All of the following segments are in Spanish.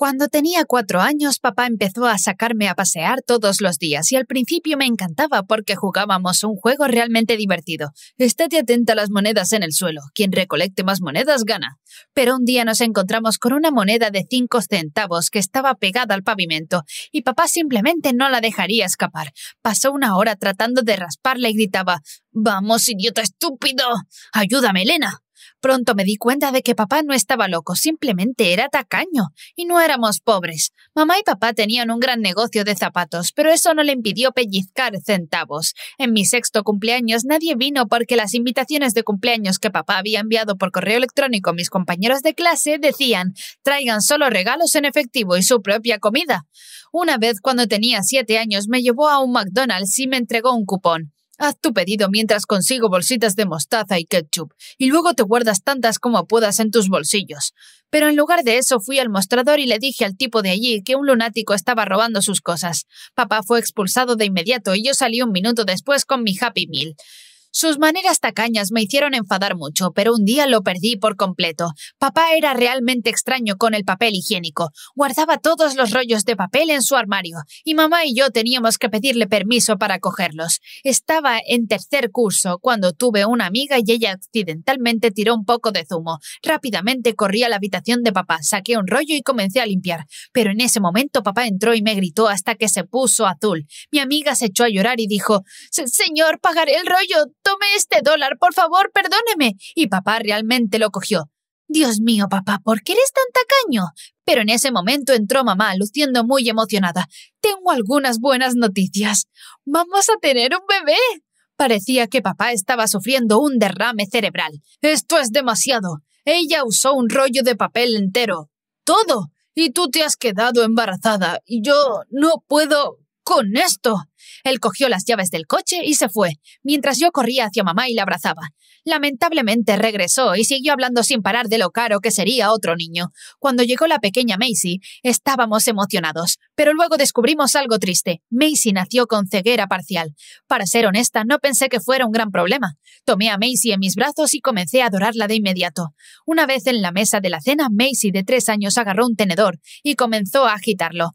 Cuando tenía cuatro años, papá empezó a sacarme a pasear todos los días y al principio me encantaba porque jugábamos un juego realmente divertido. Estate atenta a las monedas en el suelo. Quien recolecte más monedas gana. Pero un día nos encontramos con una moneda de cinco centavos que estaba pegada al pavimento y papá simplemente no la dejaría escapar. Pasó una hora tratando de rasparla y gritaba Vamos, idiota estúpido. Ayúdame, Elena. Pronto me di cuenta de que papá no estaba loco, simplemente era tacaño, y no éramos pobres. Mamá y papá tenían un gran negocio de zapatos, pero eso no le impidió pellizcar centavos. En mi sexto cumpleaños nadie vino porque las invitaciones de cumpleaños que papá había enviado por correo electrónico a mis compañeros de clase decían traigan solo regalos en efectivo y su propia comida. Una vez cuando tenía siete años me llevó a un McDonald's y me entregó un cupón. Haz tu pedido mientras consigo bolsitas de mostaza y ketchup, y luego te guardas tantas como puedas en tus bolsillos. Pero en lugar de eso fui al mostrador y le dije al tipo de allí que un lunático estaba robando sus cosas. Papá fue expulsado de inmediato y yo salí un minuto después con mi Happy Meal. Sus maneras tacañas me hicieron enfadar mucho, pero un día lo perdí por completo. Papá era realmente extraño con el papel higiénico. Guardaba todos los rollos de papel en su armario, y mamá y yo teníamos que pedirle permiso para cogerlos. Estaba en tercer curso cuando tuve una amiga y ella accidentalmente tiró un poco de zumo. Rápidamente corrí a la habitación de papá, saqué un rollo y comencé a limpiar. Pero en ese momento papá entró y me gritó hasta que se puso azul. Mi amiga se echó a llorar y dijo Señor, pagaré el rollo Tome este dólar, por favor, perdóneme. Y papá realmente lo cogió. Dios mío, papá, ¿por qué eres tan tacaño? Pero en ese momento entró mamá, luciendo muy emocionada. Tengo algunas buenas noticias. Vamos a tener un bebé. Parecía que papá estaba sufriendo un derrame cerebral. Esto es demasiado. Ella usó un rollo de papel entero. Todo. Y tú te has quedado embarazada. Y yo no puedo con esto. Él cogió las llaves del coche y se fue, mientras yo corría hacia mamá y la abrazaba. Lamentablemente regresó y siguió hablando sin parar de lo caro que sería otro niño. Cuando llegó la pequeña Macy, estábamos emocionados, pero luego descubrimos algo triste. Macy nació con ceguera parcial. Para ser honesta, no pensé que fuera un gran problema. Tomé a Macy en mis brazos y comencé a adorarla de inmediato. Una vez en la mesa de la cena, Macy de tres años agarró un tenedor y comenzó a agitarlo.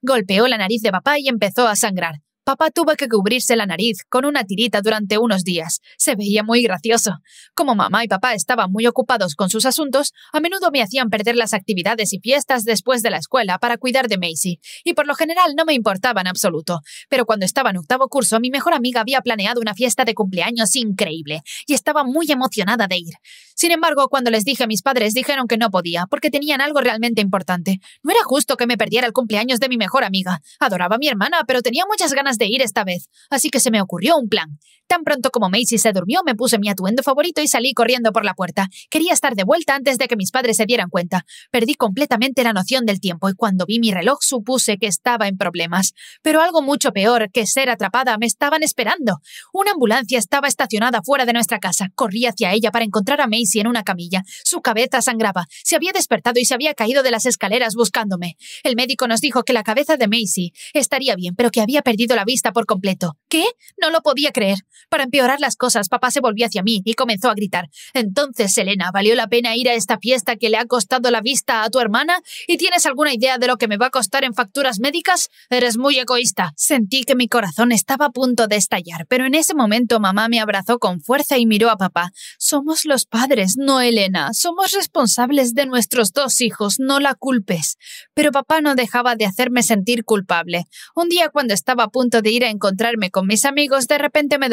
Golpeó la nariz de papá y empezó a sangrar. Papá tuvo que cubrirse la nariz con una tirita durante unos días. Se veía muy gracioso. Como mamá y papá estaban muy ocupados con sus asuntos, a menudo me hacían perder las actividades y fiestas después de la escuela para cuidar de Macy, y por lo general no me importaba en absoluto. Pero cuando estaba en octavo curso, mi mejor amiga había planeado una fiesta de cumpleaños increíble, y estaba muy emocionada de ir. Sin embargo, cuando les dije a mis padres, dijeron que no podía, porque tenían algo realmente importante. No era justo que me perdiera el cumpleaños de mi mejor amiga. Adoraba a mi hermana, pero tenía muchas ganas de ir esta vez, así que se me ocurrió un plan. Tan pronto como Macy se durmió, me puse mi atuendo favorito y salí corriendo por la puerta. Quería estar de vuelta antes de que mis padres se dieran cuenta. Perdí completamente la noción del tiempo y cuando vi mi reloj supuse que estaba en problemas. Pero algo mucho peor que ser atrapada me estaban esperando. Una ambulancia estaba estacionada fuera de nuestra casa. Corrí hacia ella para encontrar a Macy en una camilla. Su cabeza sangraba. Se había despertado y se había caído de las escaleras buscándome. El médico nos dijo que la cabeza de Macy estaría bien, pero que había perdido la vista por completo. ¿Qué? No lo podía creer. Para empeorar las cosas, papá se volvió hacia mí y comenzó a gritar. Entonces, Elena, ¿valió la pena ir a esta fiesta que le ha costado la vista a tu hermana? ¿Y tienes alguna idea de lo que me va a costar en facturas médicas? Eres muy egoísta. Sentí que mi corazón estaba a punto de estallar, pero en ese momento mamá me abrazó con fuerza y miró a papá. Somos los padres, no Elena. Somos responsables de nuestros dos hijos, no la culpes. Pero papá no dejaba de hacerme sentir culpable. Un día cuando estaba a punto de ir a encontrarme con mis amigos, de repente me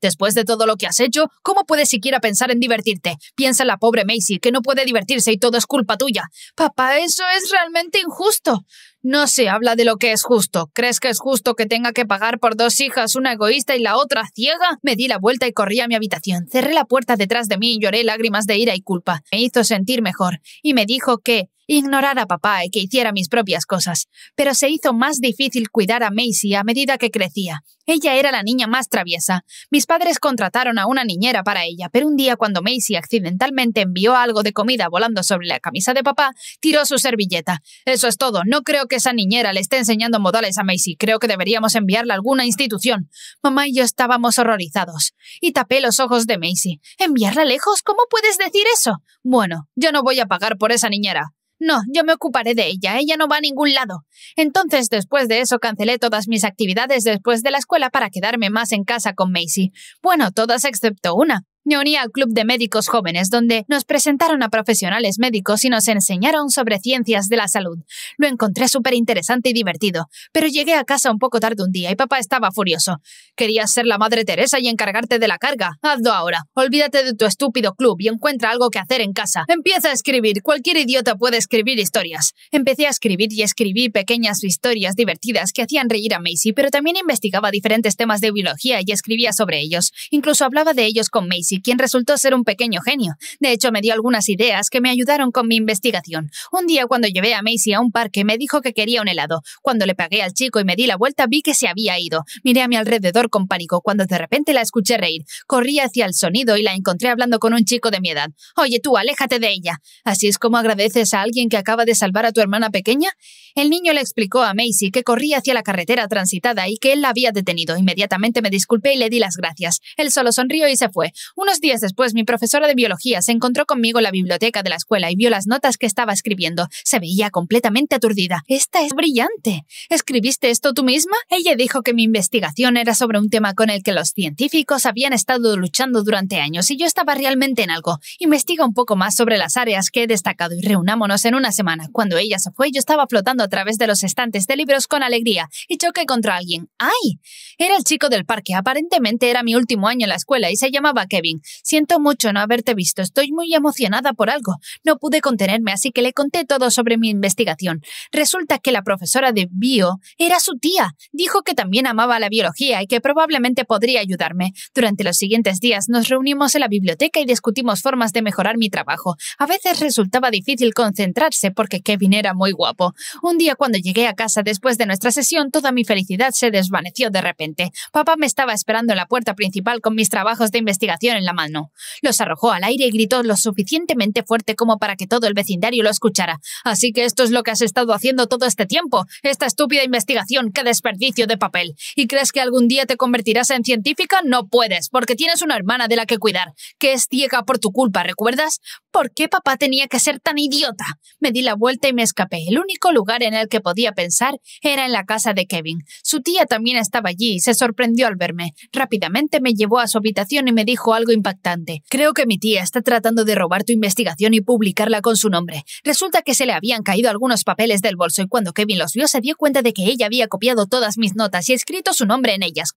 Después de todo lo que has hecho, ¿cómo puedes siquiera pensar en divertirte? Piensa en la pobre Macy, que no puede divertirse y todo es culpa tuya. Papá, eso es realmente injusto. No se habla de lo que es justo. ¿Crees que es justo que tenga que pagar por dos hijas, una egoísta y la otra ciega? Me di la vuelta y corrí a mi habitación. Cerré la puerta detrás de mí y lloré lágrimas de ira y culpa. Me hizo sentir mejor y me dijo que ignorara a papá y que hiciera mis propias cosas. Pero se hizo más difícil cuidar a Macy a medida que crecía. Ella era la niña más traviesa. Mis padres contrataron a una niñera para ella, pero un día cuando Macy accidentalmente envió algo de comida volando sobre la camisa de papá, tiró su servilleta. Eso es todo, no creo que esa niñera le esté enseñando modales a Macy. Creo que deberíamos enviarla a alguna institución. Mamá y yo estábamos horrorizados. Y tapé los ojos de Macy. ¿Enviarla lejos? ¿Cómo puedes decir eso? Bueno, yo no voy a pagar por esa niñera. No, yo me ocuparé de ella, ella no va a ningún lado. Entonces, después de eso, cancelé todas mis actividades después de la escuela para quedarme más en casa con Macy. Bueno, todas excepto una me al Club de Médicos Jóvenes, donde nos presentaron a profesionales médicos y nos enseñaron sobre ciencias de la salud. Lo encontré súper interesante y divertido, pero llegué a casa un poco tarde un día y papá estaba furioso. Querías ser la Madre Teresa y encargarte de la carga. Hazlo ahora. Olvídate de tu estúpido club y encuentra algo que hacer en casa. Empieza a escribir. Cualquier idiota puede escribir historias. Empecé a escribir y escribí pequeñas historias divertidas que hacían reír a Macy, pero también investigaba diferentes temas de biología y escribía sobre ellos. Incluso hablaba de ellos con Macy quien resultó ser un pequeño genio. De hecho, me dio algunas ideas que me ayudaron con mi investigación. Un día cuando llevé a Macy a un parque me dijo que quería un helado. Cuando le pagué al chico y me di la vuelta vi que se había ido. Miré a mi alrededor con pánico cuando de repente la escuché reír. Corrí hacia el sonido y la encontré hablando con un chico de mi edad. Oye tú, aléjate de ella. Así es como agradeces a alguien que acaba de salvar a tu hermana pequeña. El niño le explicó a Macy que corría hacia la carretera transitada y que él la había detenido. Inmediatamente me disculpé y le di las gracias. Él solo sonrió y se fue. Unos días después, mi profesora de biología se encontró conmigo en la biblioteca de la escuela y vio las notas que estaba escribiendo. Se veía completamente aturdida. Esta es brillante. ¿Escribiste esto tú misma? Ella dijo que mi investigación era sobre un tema con el que los científicos habían estado luchando durante años y yo estaba realmente en algo. Investiga un poco más sobre las áreas que he destacado y reunámonos en una semana. Cuando ella se fue, yo estaba flotando a través de los estantes de libros con alegría y choqué contra alguien. ¡Ay! Era el chico del parque. Aparentemente era mi último año en la escuela y se llamaba Kevin. Siento mucho no haberte visto. Estoy muy emocionada por algo. No pude contenerme, así que le conté todo sobre mi investigación. Resulta que la profesora de bio era su tía. Dijo que también amaba la biología y que probablemente podría ayudarme. Durante los siguientes días nos reunimos en la biblioteca y discutimos formas de mejorar mi trabajo. A veces resultaba difícil concentrarse porque Kevin era muy guapo. Un día cuando llegué a casa después de nuestra sesión, toda mi felicidad se desvaneció de repente. Papá me estaba esperando en la puerta principal con mis trabajos de investigación la mano. Los arrojó al aire y gritó lo suficientemente fuerte como para que todo el vecindario lo escuchara. Así que esto es lo que has estado haciendo todo este tiempo. Esta estúpida investigación, qué desperdicio de papel. ¿Y crees que algún día te convertirás en científica? No puedes, porque tienes una hermana de la que cuidar, que es ciega por tu culpa, ¿recuerdas? ¿Por qué papá tenía que ser tan idiota? Me di la vuelta y me escapé. El único lugar en el que podía pensar era en la casa de Kevin. Su tía también estaba allí y se sorprendió al verme. Rápidamente me llevó a su habitación y me dijo algo impactante. Creo que mi tía está tratando de robar tu investigación y publicarla con su nombre. Resulta que se le habían caído algunos papeles del bolso y cuando Kevin los vio se dio cuenta de que ella había copiado todas mis notas y escrito su nombre en ellas.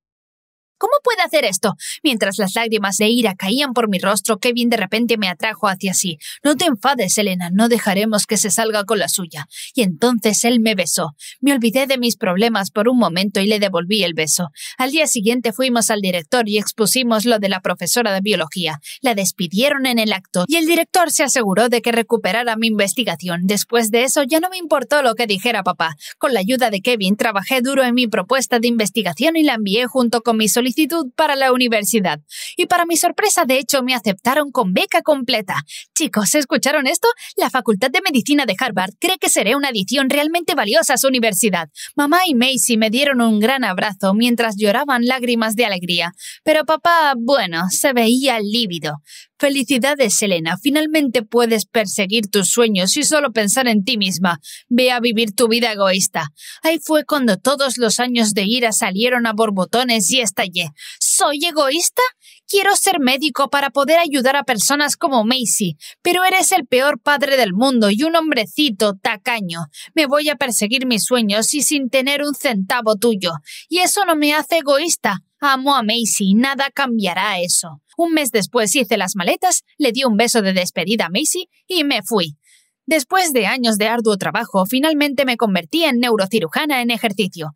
¿Cómo puede hacer esto? Mientras las lágrimas de ira caían por mi rostro, Kevin de repente me atrajo hacia sí. No te enfades, Elena, no dejaremos que se salga con la suya. Y entonces él me besó. Me olvidé de mis problemas por un momento y le devolví el beso. Al día siguiente fuimos al director y expusimos lo de la profesora de biología. La despidieron en el acto y el director se aseguró de que recuperara mi investigación. Después de eso ya no me importó lo que dijera papá. Con la ayuda de Kevin trabajé duro en mi propuesta de investigación y la envié junto con mis solicitud para la universidad. Y para mi sorpresa, de hecho, me aceptaron con beca completa. Chicos, ¿escucharon esto? La Facultad de Medicina de Harvard cree que seré una adición realmente valiosa a su universidad. Mamá y Macy me dieron un gran abrazo mientras lloraban lágrimas de alegría. Pero papá, bueno, se veía lívido. Felicidades, Elena. Finalmente puedes perseguir tus sueños y solo pensar en ti misma. Ve a vivir tu vida egoísta. Ahí fue cuando todos los años de ira salieron a borbotones y estallé. ¿Soy egoísta? Quiero ser médico para poder ayudar a personas como Macy, pero eres el peor padre del mundo y un hombrecito tacaño. Me voy a perseguir mis sueños y sin tener un centavo tuyo. Y eso no me hace egoísta. Amo a Macy, nada cambiará eso. Un mes después hice las maletas, le di un beso de despedida a Macy y me fui. Después de años de arduo trabajo, finalmente me convertí en neurocirujana en ejercicio.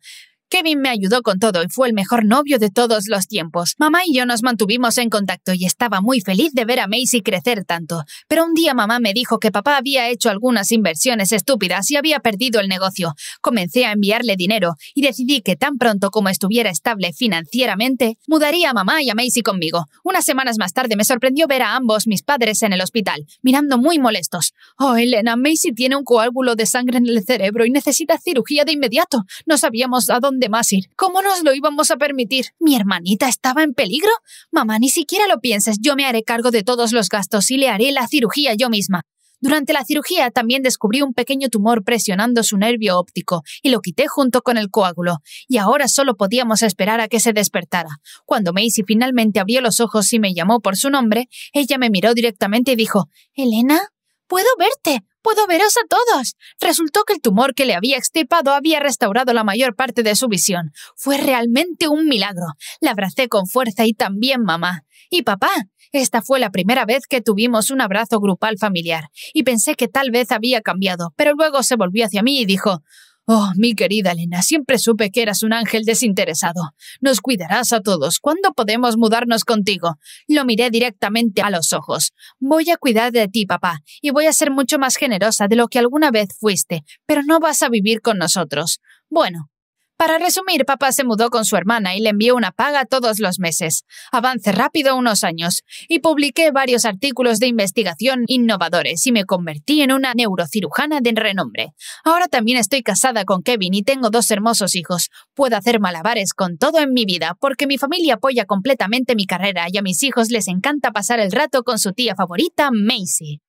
Kevin me ayudó con todo y fue el mejor novio de todos los tiempos. Mamá y yo nos mantuvimos en contacto y estaba muy feliz de ver a Macy crecer tanto. Pero un día mamá me dijo que papá había hecho algunas inversiones estúpidas y había perdido el negocio. Comencé a enviarle dinero y decidí que tan pronto como estuviera estable financieramente, mudaría a mamá y a Macy conmigo. Unas semanas más tarde me sorprendió ver a ambos mis padres en el hospital, mirando muy molestos. Oh, Elena, Macy tiene un coágulo de sangre en el cerebro y necesita cirugía de inmediato. No sabíamos a dónde de más ¿Cómo nos lo íbamos a permitir? ¿Mi hermanita estaba en peligro? Mamá, ni siquiera lo pienses. Yo me haré cargo de todos los gastos y le haré la cirugía yo misma. Durante la cirugía también descubrí un pequeño tumor presionando su nervio óptico y lo quité junto con el coágulo, y ahora solo podíamos esperar a que se despertara. Cuando Macy finalmente abrió los ojos y me llamó por su nombre, ella me miró directamente y dijo Elena, puedo verte puedo veros a todos. Resultó que el tumor que le había extirpado había restaurado la mayor parte de su visión. Fue realmente un milagro. La abracé con fuerza y también mamá. Y papá. Esta fue la primera vez que tuvimos un abrazo grupal familiar, y pensé que tal vez había cambiado, pero luego se volvió hacia mí y dijo Oh, mi querida Elena, siempre supe que eras un ángel desinteresado. Nos cuidarás a todos. ¿Cuándo podemos mudarnos contigo? Lo miré directamente a los ojos. Voy a cuidar de ti, papá, y voy a ser mucho más generosa de lo que alguna vez fuiste, pero no vas a vivir con nosotros. Bueno, para resumir, papá se mudó con su hermana y le envió una paga todos los meses. Avance rápido unos años y publiqué varios artículos de investigación innovadores y me convertí en una neurocirujana de renombre. Ahora también estoy casada con Kevin y tengo dos hermosos hijos. Puedo hacer malabares con todo en mi vida porque mi familia apoya completamente mi carrera y a mis hijos les encanta pasar el rato con su tía favorita, Maisie.